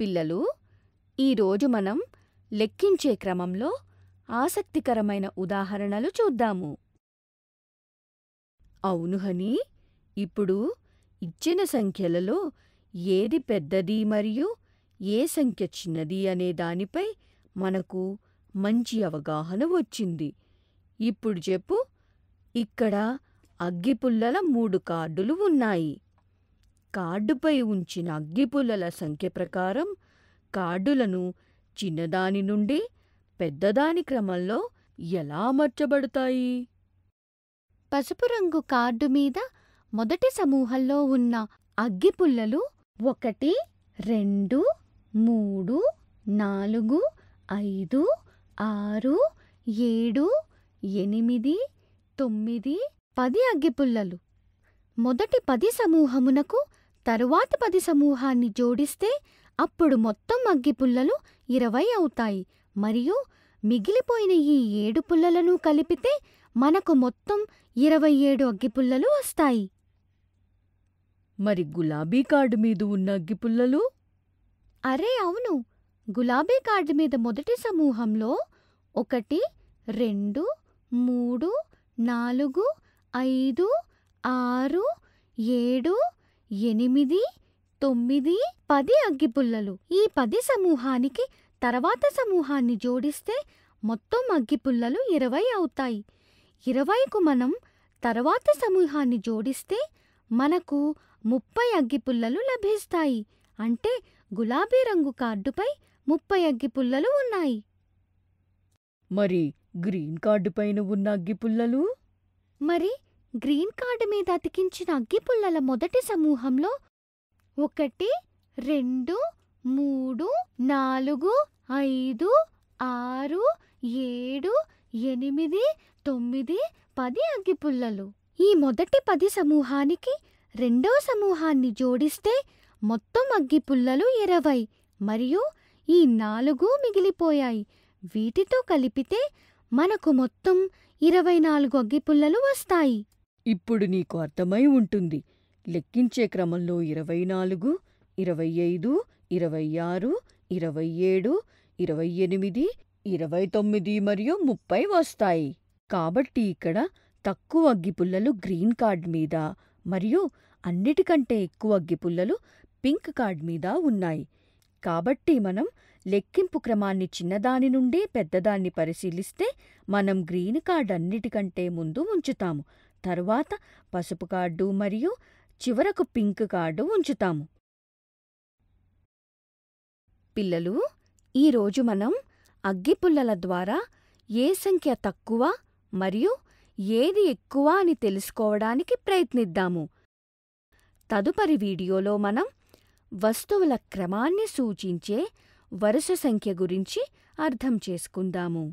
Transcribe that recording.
పిల్లలు ఈరోజు మనం లెక్కించే క్రమంలో ఆసక్తికరమైన ఉదాహరణలు చూద్దాము అవును హనీ ఇప్పుడు ఇచ్చిన సంఖ్యలలో ఏది పెద్దది మరియు ఏ సంఖ్య చిన్నది అనే దానిపై మనకు మంచి అవగాహన వచ్చింది ఇప్పుడు చెప్పు ఇక్కడ అగ్గిపుల్లల మూడు కార్డులు ఉన్నాయి కార్డుపై ఉంచిన అగ్గిపుల్లల సంఖ్య ప్రకారం కార్డులను చిన్నదాని నుండి పెద్దదాని క్రమంలో ఎలా అమర్చబడతాయి పసుపు రంగు కార్డు మీద మొదటి సమూహంలో ఉన్న అగ్గిపుల్లలు ఒకటి రెండు మూడు నాలుగు ఐదు ఆరు ఏడు ఎనిమిది తొమ్మిది పది అగ్గిపుల్లలు మొదటి పది సమూహమునకు తరువాతి పది సమూహాన్ని జోడిస్తే అప్పుడు మొత్తం అగ్గిపుల్లలు ఇరవై అవుతాయి మరియు మిగిలిపోయిన ఈ ఏడు పుల్లలను కలిపితే మనకు మొత్తం ఇరవై ఏడు అగ్గిపుల్లలు వస్తాయి మరి గులాబీ కార్డు మీద ఉన్న అగ్గిపుల్లలు అరే అవును గులాబీ కార్డు మీద మొదటి సమూహంలో ఒకటి రెండు మూడు నాలుగు ఐదు ఆరు ఏడు ఎనిమిది తొమ్మిది పది అగ్గిపుల్లలు ఈ పది సమూహానికి తర్వాత సమూహాన్ని జోడిస్తే మొత్తం అగ్గిపుల్లలు ఇరవై అవుతాయి ఇరవైకు మనం తర్వాత సమూహాన్ని జోడిస్తే మనకు ముప్పై అగ్గిపుల్లలు లభిస్తాయి అంటే గులాబీ రంగు కార్డుపై ముప్పై అగ్గిపుల్లలు ఉన్నాయి మరి గ్రీన్ కార్డు పైన ఉన్న అగ్గిపుల్లలు మరి గ్రీన్ కార్డు మీద అతికించిన అగ్గిపుల్లల మొదటి సమూహంలో ఒకటి రెండు మూడు నాలుగు ఐదు ఆరు ఏడు ఎనిమిది తొమ్మిది పది అగ్గిపుల్లలు ఈ మొదటి పది సమూహానికి రెండో సమూహాన్ని జోడిస్తే మొత్తం అగ్గిపుల్లలు ఇరవై మరియు ఈ నాలుగు మిగిలిపోయాయి వీటితో కలిపితే మనకు మొత్తం ఇరవై నాలుగు అగ్గిపుల్లలు వస్తాయి ఇప్పుడు నీకు అర్థమై ఉంటుంది లెక్కించే క్రమంలో ఇరవై నాలుగు ఇరవై ఐదు ఇరవై ఆరు ఇరవై ఏడు ఇరవై ఎనిమిది ఇరవై తొమ్మిది మరియు ముప్పై వస్తాయి కాబట్టి ఇక్కడ తక్కువ అగ్గిపుల్లలు గ్రీన్ కార్డ్ మీద మరియు అన్నిటికంటే ఎక్కువ అగ్గిపుల్లలు పింక్ కార్డ్ మీద ఉన్నాయి కాబట్టి మనం లెక్కింపు క్రమాన్ని చిన్నదాని నుండి పెద్దదాన్ని పరిశీలిస్తే మనం గ్రీన్ కార్డ్ అన్నిటికంటే ముందు ఉంచుతాము తరువాత పసుపు కార్డు మరియు చివరకు పింక్ కార్డు ఉంచుతాము పిల్లలు ఈరోజు మనం అగ్గిపుల్లల ద్వారా ఏ సంఖ్య తక్కువ మరియు ఏది ఎక్కువ అని తెలుసుకోవడానికి ప్రయత్నిద్దాము తదుపరి వీడియోలో మనం వస్తువుల క్రమాన్ని సూచించే వరుస సంఖ్య గురించి అర్థం చేసుకుందాము